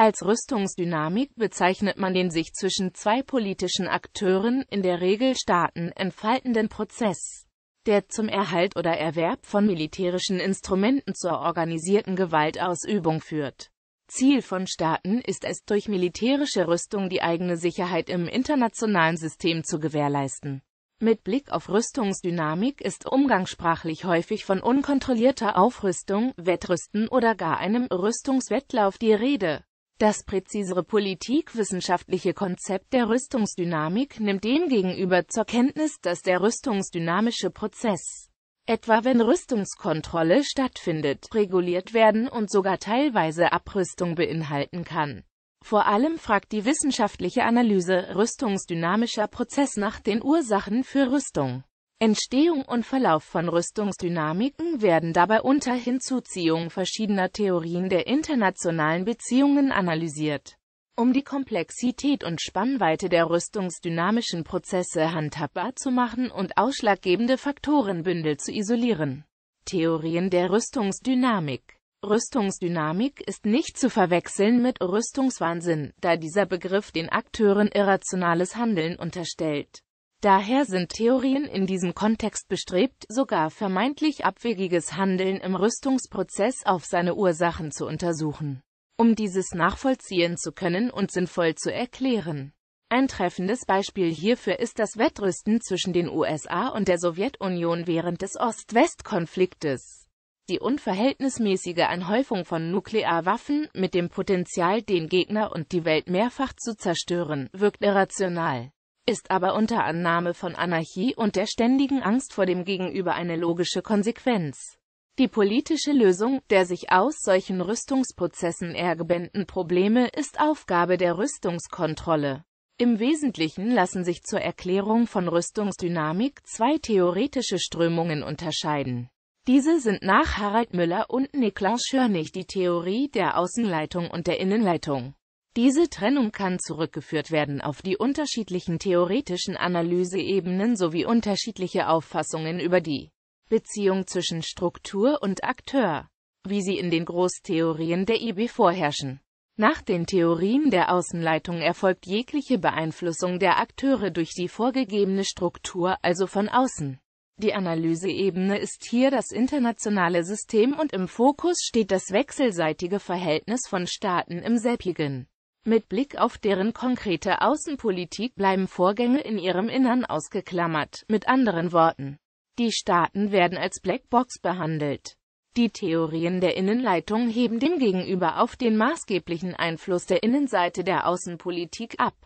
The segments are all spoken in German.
Als Rüstungsdynamik bezeichnet man den sich zwischen zwei politischen Akteuren, in der Regel Staaten, entfaltenden Prozess, der zum Erhalt oder Erwerb von militärischen Instrumenten zur organisierten Gewaltausübung führt. Ziel von Staaten ist es, durch militärische Rüstung die eigene Sicherheit im internationalen System zu gewährleisten. Mit Blick auf Rüstungsdynamik ist umgangssprachlich häufig von unkontrollierter Aufrüstung, Wettrüsten oder gar einem Rüstungswettlauf die Rede. Das präzisere politikwissenschaftliche Konzept der Rüstungsdynamik nimmt demgegenüber zur Kenntnis, dass der rüstungsdynamische Prozess, etwa wenn Rüstungskontrolle stattfindet, reguliert werden und sogar teilweise Abrüstung beinhalten kann. Vor allem fragt die wissenschaftliche Analyse rüstungsdynamischer Prozess nach den Ursachen für Rüstung. Entstehung und Verlauf von Rüstungsdynamiken werden dabei unter Hinzuziehung verschiedener Theorien der internationalen Beziehungen analysiert. Um die Komplexität und Spannweite der rüstungsdynamischen Prozesse handhabbar zu machen und ausschlaggebende Faktorenbündel zu isolieren. Theorien der Rüstungsdynamik Rüstungsdynamik ist nicht zu verwechseln mit Rüstungswahnsinn, da dieser Begriff den Akteuren irrationales Handeln unterstellt. Daher sind Theorien in diesem Kontext bestrebt, sogar vermeintlich abwegiges Handeln im Rüstungsprozess auf seine Ursachen zu untersuchen, um dieses nachvollziehen zu können und sinnvoll zu erklären. Ein treffendes Beispiel hierfür ist das Wettrüsten zwischen den USA und der Sowjetunion während des Ost-West-Konfliktes. Die unverhältnismäßige Anhäufung von Nuklearwaffen mit dem Potenzial, den Gegner und die Welt mehrfach zu zerstören, wirkt irrational ist aber unter Annahme von Anarchie und der ständigen Angst vor dem Gegenüber eine logische Konsequenz. Die politische Lösung der sich aus solchen Rüstungsprozessen ergebenden Probleme ist Aufgabe der Rüstungskontrolle. Im Wesentlichen lassen sich zur Erklärung von Rüstungsdynamik zwei theoretische Strömungen unterscheiden. Diese sind nach Harald Müller und Niklaus Schörnig die Theorie der Außenleitung und der Innenleitung diese Trennung kann zurückgeführt werden auf die unterschiedlichen theoretischen Analyseebenen sowie unterschiedliche Auffassungen über die Beziehung zwischen Struktur und Akteur, wie sie in den Großtheorien der IB vorherrschen. Nach den Theorien der Außenleitung erfolgt jegliche Beeinflussung der Akteure durch die vorgegebene Struktur, also von außen. Die Analyseebene ist hier das internationale System und im Fokus steht das wechselseitige Verhältnis von Staaten im selbigen. Mit Blick auf deren konkrete Außenpolitik bleiben Vorgänge in ihrem Innern ausgeklammert, mit anderen Worten. Die Staaten werden als Blackbox behandelt. Die Theorien der Innenleitung heben demgegenüber auf den maßgeblichen Einfluss der Innenseite der Außenpolitik ab.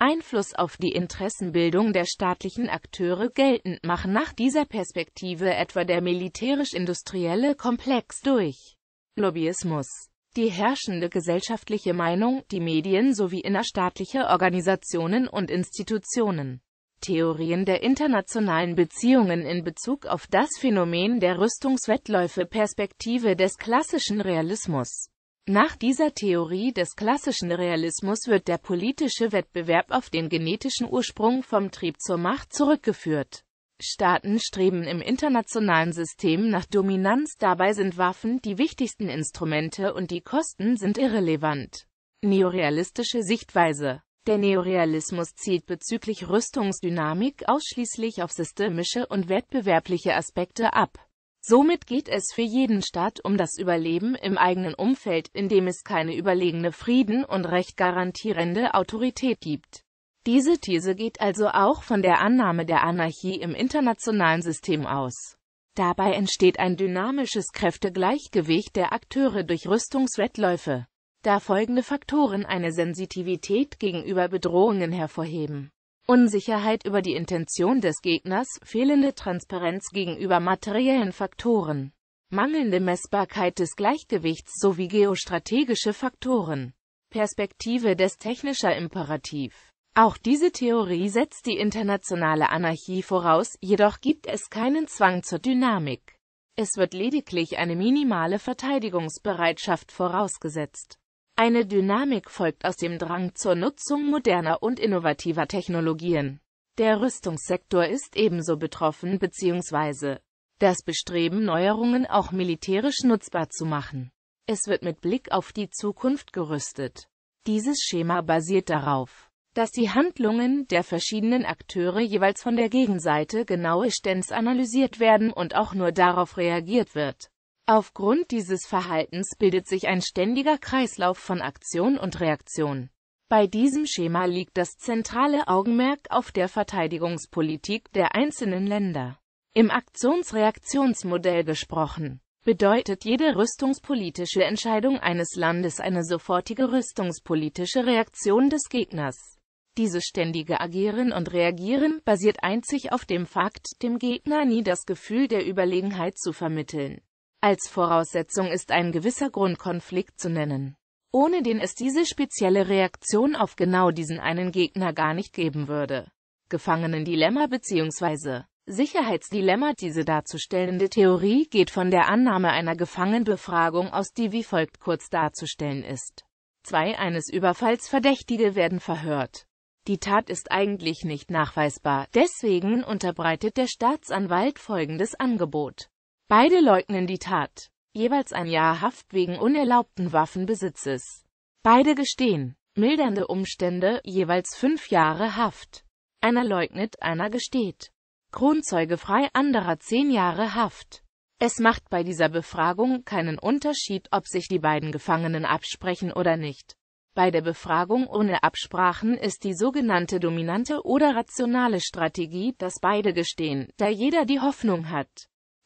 Einfluss auf die Interessenbildung der staatlichen Akteure geltend machen nach dieser Perspektive etwa der militärisch-industrielle Komplex durch Lobbyismus. Die herrschende gesellschaftliche Meinung, die Medien sowie innerstaatliche Organisationen und Institutionen. Theorien der internationalen Beziehungen in Bezug auf das Phänomen der Rüstungswettläufe Perspektive des klassischen Realismus Nach dieser Theorie des klassischen Realismus wird der politische Wettbewerb auf den genetischen Ursprung vom Trieb zur Macht zurückgeführt Staaten streben im internationalen System nach Dominanz, dabei sind Waffen die wichtigsten Instrumente und die Kosten sind irrelevant. Neorealistische Sichtweise Der Neorealismus zielt bezüglich Rüstungsdynamik ausschließlich auf systemische und wettbewerbliche Aspekte ab. Somit geht es für jeden Staat um das Überleben im eigenen Umfeld, in dem es keine überlegene Frieden und Recht garantierende Autorität gibt. Diese These geht also auch von der Annahme der Anarchie im internationalen System aus. Dabei entsteht ein dynamisches Kräftegleichgewicht der Akteure durch Rüstungswettläufe, da folgende Faktoren eine Sensitivität gegenüber Bedrohungen hervorheben. Unsicherheit über die Intention des Gegners, fehlende Transparenz gegenüber materiellen Faktoren, mangelnde Messbarkeit des Gleichgewichts sowie geostrategische Faktoren. Perspektive des technischer Imperativ auch diese Theorie setzt die internationale Anarchie voraus, jedoch gibt es keinen Zwang zur Dynamik. Es wird lediglich eine minimale Verteidigungsbereitschaft vorausgesetzt. Eine Dynamik folgt aus dem Drang zur Nutzung moderner und innovativer Technologien. Der Rüstungssektor ist ebenso betroffen bzw. das Bestreben, Neuerungen auch militärisch nutzbar zu machen. Es wird mit Blick auf die Zukunft gerüstet. Dieses Schema basiert darauf dass die Handlungen der verschiedenen Akteure jeweils von der Gegenseite genauestens analysiert werden und auch nur darauf reagiert wird. Aufgrund dieses Verhaltens bildet sich ein ständiger Kreislauf von Aktion und Reaktion. Bei diesem Schema liegt das zentrale Augenmerk auf der Verteidigungspolitik der einzelnen Länder. Im Aktionsreaktionsmodell gesprochen, bedeutet jede rüstungspolitische Entscheidung eines Landes eine sofortige rüstungspolitische Reaktion des Gegners. Dieses ständige Agieren und Reagieren basiert einzig auf dem Fakt, dem Gegner nie das Gefühl der Überlegenheit zu vermitteln. Als Voraussetzung ist ein gewisser Grundkonflikt zu nennen, ohne den es diese spezielle Reaktion auf genau diesen einen Gegner gar nicht geben würde. Gefangenendilemma bzw. Sicherheitsdilemma Diese darzustellende Theorie geht von der Annahme einer Gefangenbefragung aus, die wie folgt kurz darzustellen ist. Zwei eines Überfalls Verdächtige werden verhört. Die Tat ist eigentlich nicht nachweisbar, deswegen unterbreitet der Staatsanwalt folgendes Angebot. Beide leugnen die Tat. Jeweils ein Jahr Haft wegen unerlaubten Waffenbesitzes. Beide gestehen. Mildernde Umstände, jeweils fünf Jahre Haft. Einer leugnet, einer gesteht. Kronzeuge frei, anderer zehn Jahre Haft. Es macht bei dieser Befragung keinen Unterschied, ob sich die beiden Gefangenen absprechen oder nicht. Bei der Befragung ohne Absprachen ist die sogenannte dominante oder rationale Strategie, dass beide gestehen, da jeder die Hoffnung hat,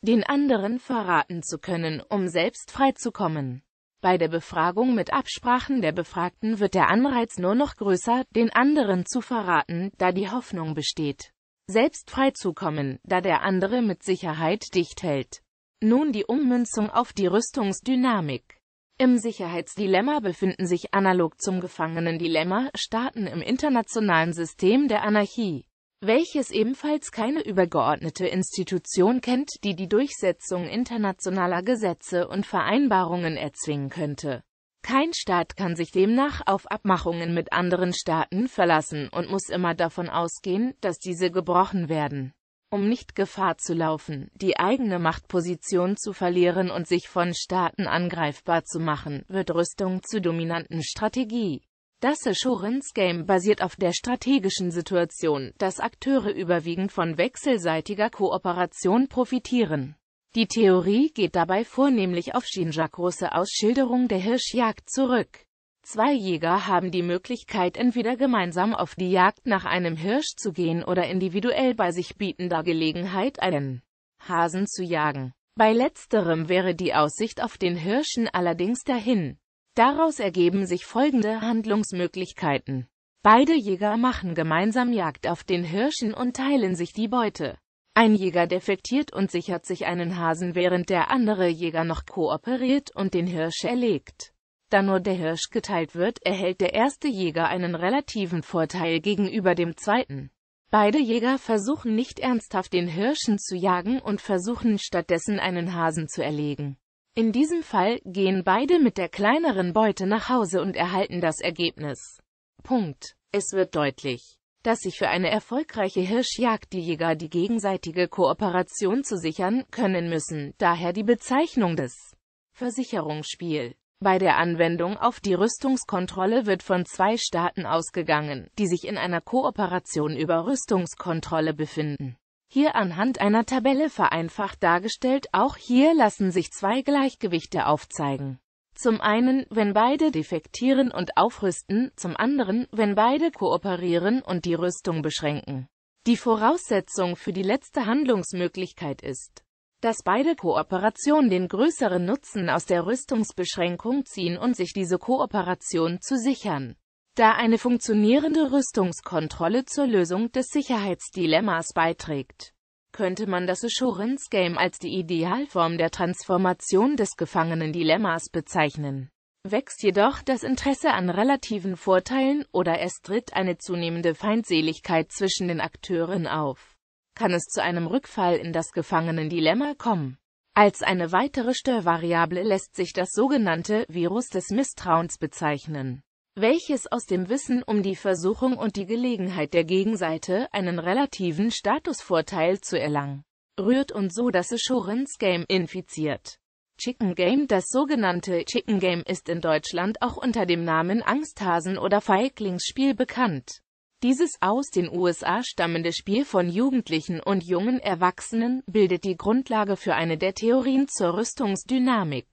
den anderen verraten zu können, um selbst freizukommen. Bei der Befragung mit Absprachen der Befragten wird der Anreiz nur noch größer, den anderen zu verraten, da die Hoffnung besteht, selbst freizukommen, da der andere mit Sicherheit dicht hält. Nun die Ummünzung auf die Rüstungsdynamik. Im Sicherheitsdilemma befinden sich analog zum Gefangenendilemma Staaten im internationalen System der Anarchie, welches ebenfalls keine übergeordnete Institution kennt, die die Durchsetzung internationaler Gesetze und Vereinbarungen erzwingen könnte. Kein Staat kann sich demnach auf Abmachungen mit anderen Staaten verlassen und muss immer davon ausgehen, dass diese gebrochen werden um nicht Gefahr zu laufen, die eigene Machtposition zu verlieren und sich von Staaten angreifbar zu machen, wird Rüstung zur dominanten Strategie. Das Assurance Game basiert auf der strategischen Situation, dass Akteure überwiegend von wechselseitiger Kooperation profitieren. Die Theorie geht dabei vornehmlich auf Jean-Jacques Rousseaus Schilderung der Hirschjagd zurück. Zwei Jäger haben die Möglichkeit, entweder gemeinsam auf die Jagd nach einem Hirsch zu gehen oder individuell bei sich bietender Gelegenheit einen Hasen zu jagen. Bei letzterem wäre die Aussicht auf den Hirschen allerdings dahin. Daraus ergeben sich folgende Handlungsmöglichkeiten. Beide Jäger machen gemeinsam Jagd auf den Hirschen und teilen sich die Beute. Ein Jäger defektiert und sichert sich einen Hasen, während der andere Jäger noch kooperiert und den Hirsch erlegt. Da nur der Hirsch geteilt wird, erhält der erste Jäger einen relativen Vorteil gegenüber dem zweiten. Beide Jäger versuchen nicht ernsthaft den Hirschen zu jagen und versuchen stattdessen einen Hasen zu erlegen. In diesem Fall gehen beide mit der kleineren Beute nach Hause und erhalten das Ergebnis. Punkt. Es wird deutlich, dass sich für eine erfolgreiche Hirschjagd die Jäger die gegenseitige Kooperation zu sichern können müssen, daher die Bezeichnung des Versicherungsspiels. Bei der Anwendung auf die Rüstungskontrolle wird von zwei Staaten ausgegangen, die sich in einer Kooperation über Rüstungskontrolle befinden. Hier anhand einer Tabelle vereinfacht dargestellt, auch hier lassen sich zwei Gleichgewichte aufzeigen. Zum einen, wenn beide defektieren und aufrüsten, zum anderen, wenn beide kooperieren und die Rüstung beschränken. Die Voraussetzung für die letzte Handlungsmöglichkeit ist, dass beide Kooperationen den größeren Nutzen aus der Rüstungsbeschränkung ziehen und sich diese Kooperation zu sichern. Da eine funktionierende Rüstungskontrolle zur Lösung des Sicherheitsdilemmas beiträgt, könnte man das Assurance Game als die Idealform der Transformation des Gefangenen-Dilemmas bezeichnen. Wächst jedoch das Interesse an relativen Vorteilen oder es tritt eine zunehmende Feindseligkeit zwischen den Akteuren auf kann es zu einem Rückfall in das Gefangenen-Dilemma kommen. Als eine weitere Störvariable lässt sich das sogenannte Virus des Misstrauens bezeichnen, welches aus dem Wissen um die Versuchung und die Gelegenheit der Gegenseite, einen relativen Statusvorteil zu erlangen, rührt und so das Assurance Game infiziert. Chicken Game Das sogenannte Chicken Game ist in Deutschland auch unter dem Namen Angsthasen oder Feiglingsspiel bekannt. Dieses aus den USA stammende Spiel von Jugendlichen und jungen Erwachsenen bildet die Grundlage für eine der Theorien zur Rüstungsdynamik.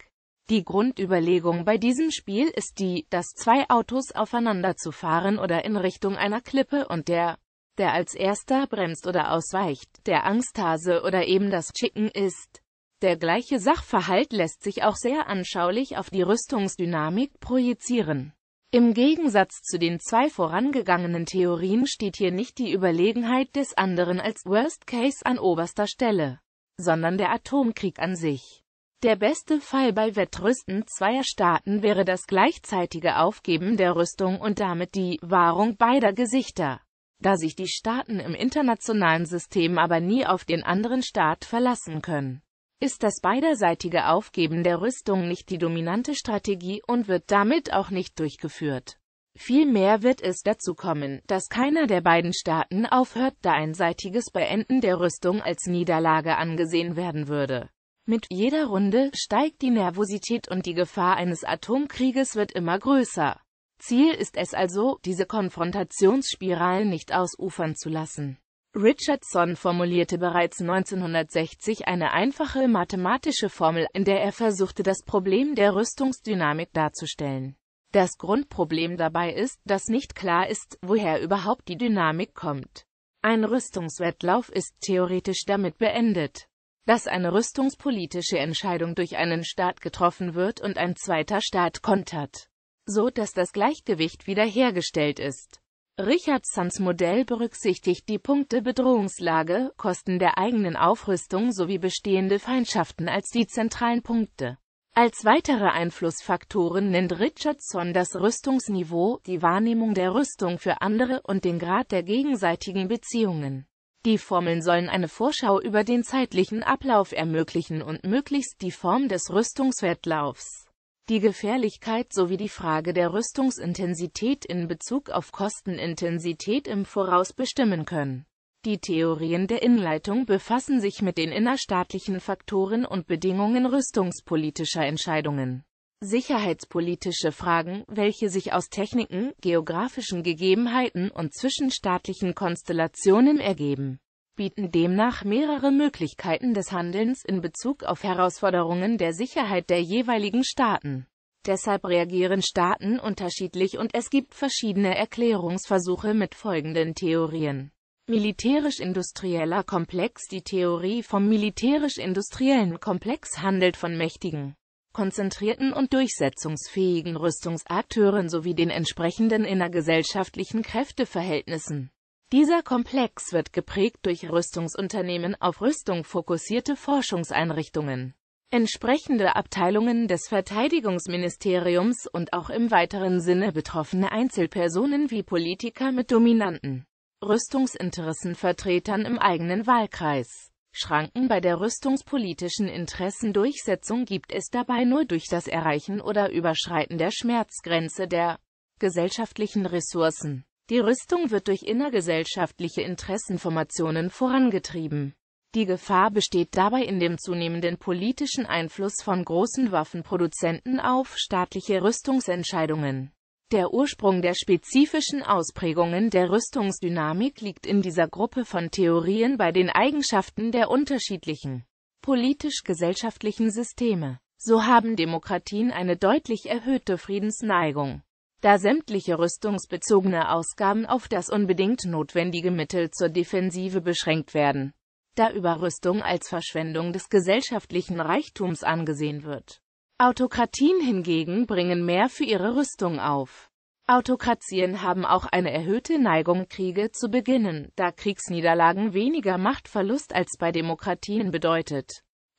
Die Grundüberlegung bei diesem Spiel ist die, dass zwei Autos aufeinander zu fahren oder in Richtung einer Klippe und der, der als erster bremst oder ausweicht, der Angsthase oder eben das Chicken ist. Der gleiche Sachverhalt lässt sich auch sehr anschaulich auf die Rüstungsdynamik projizieren. Im Gegensatz zu den zwei vorangegangenen Theorien steht hier nicht die Überlegenheit des anderen als Worst Case an oberster Stelle, sondern der Atomkrieg an sich. Der beste Fall bei Wettrüsten zweier Staaten wäre das gleichzeitige Aufgeben der Rüstung und damit die Wahrung beider Gesichter. Da sich die Staaten im internationalen System aber nie auf den anderen Staat verlassen können ist das beiderseitige Aufgeben der Rüstung nicht die dominante Strategie und wird damit auch nicht durchgeführt. Vielmehr wird es dazu kommen, dass keiner der beiden Staaten aufhört, da einseitiges Beenden der Rüstung als Niederlage angesehen werden würde. Mit jeder Runde steigt die Nervosität und die Gefahr eines Atomkrieges wird immer größer. Ziel ist es also, diese Konfrontationsspirale nicht ausufern zu lassen. Richardson formulierte bereits 1960 eine einfache mathematische Formel, in der er versuchte das Problem der Rüstungsdynamik darzustellen. Das Grundproblem dabei ist, dass nicht klar ist, woher überhaupt die Dynamik kommt. Ein Rüstungswettlauf ist theoretisch damit beendet, dass eine rüstungspolitische Entscheidung durch einen Staat getroffen wird und ein zweiter Staat kontert, so dass das Gleichgewicht wiederhergestellt ist. Richardsons Modell berücksichtigt die Punkte Bedrohungslage, Kosten der eigenen Aufrüstung sowie bestehende Feindschaften als die zentralen Punkte. Als weitere Einflussfaktoren nennt Richardson das Rüstungsniveau, die Wahrnehmung der Rüstung für andere und den Grad der gegenseitigen Beziehungen. Die Formeln sollen eine Vorschau über den zeitlichen Ablauf ermöglichen und möglichst die Form des Rüstungswettlaufs die Gefährlichkeit sowie die Frage der Rüstungsintensität in Bezug auf Kostenintensität im Voraus bestimmen können. Die Theorien der Inleitung befassen sich mit den innerstaatlichen Faktoren und Bedingungen rüstungspolitischer Entscheidungen. Sicherheitspolitische Fragen, welche sich aus Techniken, geografischen Gegebenheiten und zwischenstaatlichen Konstellationen ergeben bieten demnach mehrere Möglichkeiten des Handelns in Bezug auf Herausforderungen der Sicherheit der jeweiligen Staaten. Deshalb reagieren Staaten unterschiedlich und es gibt verschiedene Erklärungsversuche mit folgenden Theorien. Militärisch-industrieller Komplex Die Theorie vom militärisch-industriellen Komplex handelt von mächtigen, konzentrierten und durchsetzungsfähigen Rüstungsakteuren sowie den entsprechenden innergesellschaftlichen Kräfteverhältnissen. Dieser Komplex wird geprägt durch Rüstungsunternehmen auf Rüstung fokussierte Forschungseinrichtungen, entsprechende Abteilungen des Verteidigungsministeriums und auch im weiteren Sinne betroffene Einzelpersonen wie Politiker mit dominanten Rüstungsinteressenvertretern im eigenen Wahlkreis. Schranken bei der rüstungspolitischen Interessendurchsetzung gibt es dabei nur durch das Erreichen oder Überschreiten der Schmerzgrenze der gesellschaftlichen Ressourcen. Die Rüstung wird durch innergesellschaftliche Interessenformationen vorangetrieben. Die Gefahr besteht dabei in dem zunehmenden politischen Einfluss von großen Waffenproduzenten auf staatliche Rüstungsentscheidungen. Der Ursprung der spezifischen Ausprägungen der Rüstungsdynamik liegt in dieser Gruppe von Theorien bei den Eigenschaften der unterschiedlichen politisch-gesellschaftlichen Systeme. So haben Demokratien eine deutlich erhöhte Friedensneigung da sämtliche rüstungsbezogene Ausgaben auf das unbedingt notwendige Mittel zur Defensive beschränkt werden, da Überrüstung als Verschwendung des gesellschaftlichen Reichtums angesehen wird. Autokratien hingegen bringen mehr für ihre Rüstung auf. Autokratien haben auch eine erhöhte Neigung, Kriege zu beginnen, da Kriegsniederlagen weniger Machtverlust als bei Demokratien bedeutet.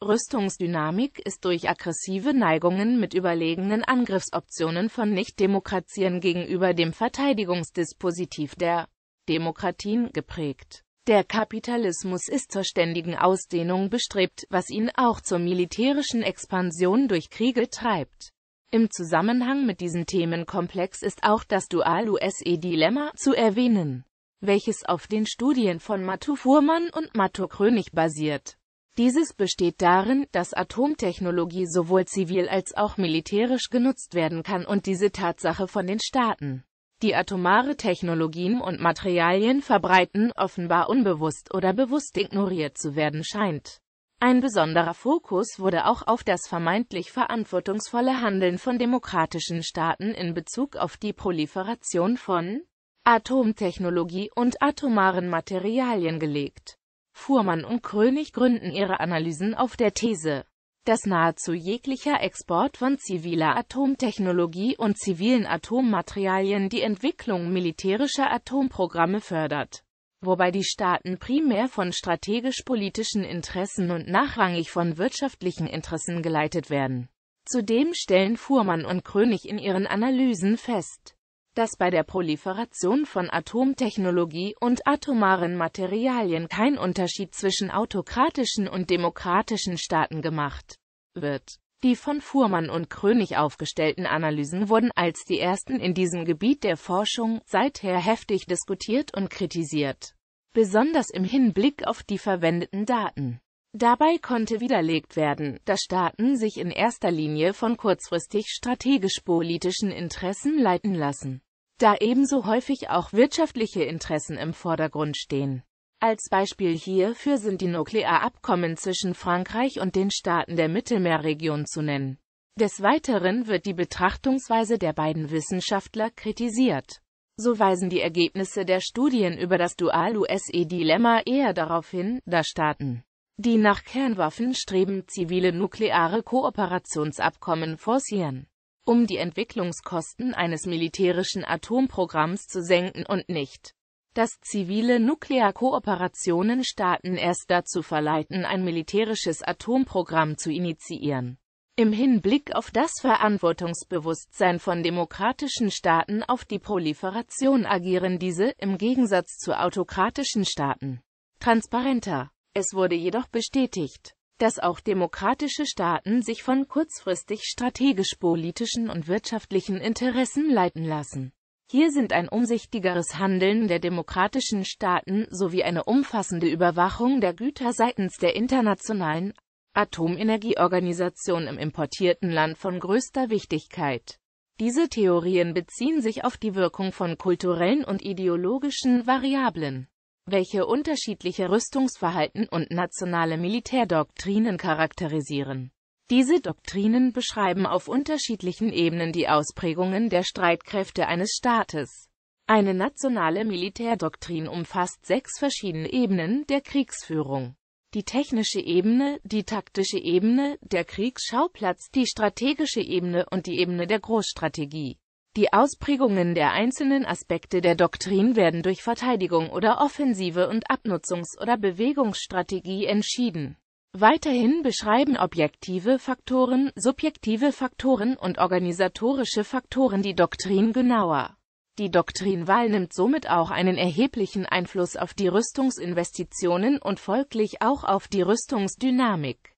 Rüstungsdynamik ist durch aggressive Neigungen mit überlegenen Angriffsoptionen von Nichtdemokratien gegenüber dem Verteidigungsdispositiv der Demokratien geprägt. Der Kapitalismus ist zur ständigen Ausdehnung bestrebt, was ihn auch zur militärischen Expansion durch Kriege treibt. Im Zusammenhang mit diesem Themenkomplex ist auch das Dual-USE-Dilemma zu erwähnen, welches auf den Studien von Matu Fuhrmann und Matu Krönig basiert dieses besteht darin, dass Atomtechnologie sowohl zivil als auch militärisch genutzt werden kann und diese Tatsache von den Staaten, die atomare Technologien und Materialien verbreiten, offenbar unbewusst oder bewusst ignoriert zu werden scheint. Ein besonderer Fokus wurde auch auf das vermeintlich verantwortungsvolle Handeln von demokratischen Staaten in Bezug auf die Proliferation von Atomtechnologie und atomaren Materialien gelegt. Fuhrmann und Krönig gründen ihre Analysen auf der These, dass nahezu jeglicher Export von ziviler Atomtechnologie und zivilen Atommaterialien die Entwicklung militärischer Atomprogramme fördert wobei die Staaten primär von strategisch-politischen Interessen und nachrangig von wirtschaftlichen Interessen geleitet werden. Zudem stellen Fuhrmann und Krönig in ihren Analysen fest, dass bei der Proliferation von Atomtechnologie und atomaren Materialien kein Unterschied zwischen autokratischen und demokratischen Staaten gemacht wird. Die von Fuhrmann und Krönig aufgestellten Analysen wurden als die ersten in diesem Gebiet der Forschung seither heftig diskutiert und kritisiert, besonders im Hinblick auf die verwendeten Daten. Dabei konnte widerlegt werden, dass Staaten sich in erster Linie von kurzfristig strategisch-politischen Interessen leiten lassen, da ebenso häufig auch wirtschaftliche Interessen im Vordergrund stehen. Als Beispiel hierfür sind die Nuklearabkommen zwischen Frankreich und den Staaten der Mittelmeerregion zu nennen. Des Weiteren wird die Betrachtungsweise der beiden Wissenschaftler kritisiert. So weisen die Ergebnisse der Studien über das Dual-USE-Dilemma eher darauf hin, dass Staaten die nach Kernwaffen streben, zivile nukleare Kooperationsabkommen forcieren, um die Entwicklungskosten eines militärischen Atomprogramms zu senken und nicht, dass zivile Nuklearkooperationen Staaten erst dazu verleiten, ein militärisches Atomprogramm zu initiieren. Im Hinblick auf das Verantwortungsbewusstsein von demokratischen Staaten auf die Proliferation agieren diese, im Gegensatz zu autokratischen Staaten, transparenter. Es wurde jedoch bestätigt, dass auch demokratische Staaten sich von kurzfristig strategisch-politischen und wirtschaftlichen Interessen leiten lassen. Hier sind ein umsichtigeres Handeln der demokratischen Staaten sowie eine umfassende Überwachung der Güter seitens der internationalen Atomenergieorganisation im importierten Land von größter Wichtigkeit. Diese Theorien beziehen sich auf die Wirkung von kulturellen und ideologischen Variablen welche unterschiedliche Rüstungsverhalten und nationale Militärdoktrinen charakterisieren. Diese Doktrinen beschreiben auf unterschiedlichen Ebenen die Ausprägungen der Streitkräfte eines Staates. Eine nationale Militärdoktrin umfasst sechs verschiedene Ebenen der Kriegsführung. Die technische Ebene, die taktische Ebene, der Kriegsschauplatz, die strategische Ebene und die Ebene der Großstrategie. Die Ausprägungen der einzelnen Aspekte der Doktrin werden durch Verteidigung oder Offensive und Abnutzungs- oder Bewegungsstrategie entschieden. Weiterhin beschreiben objektive Faktoren, subjektive Faktoren und organisatorische Faktoren die Doktrin genauer. Die Doktrinwahl nimmt somit auch einen erheblichen Einfluss auf die Rüstungsinvestitionen und folglich auch auf die Rüstungsdynamik.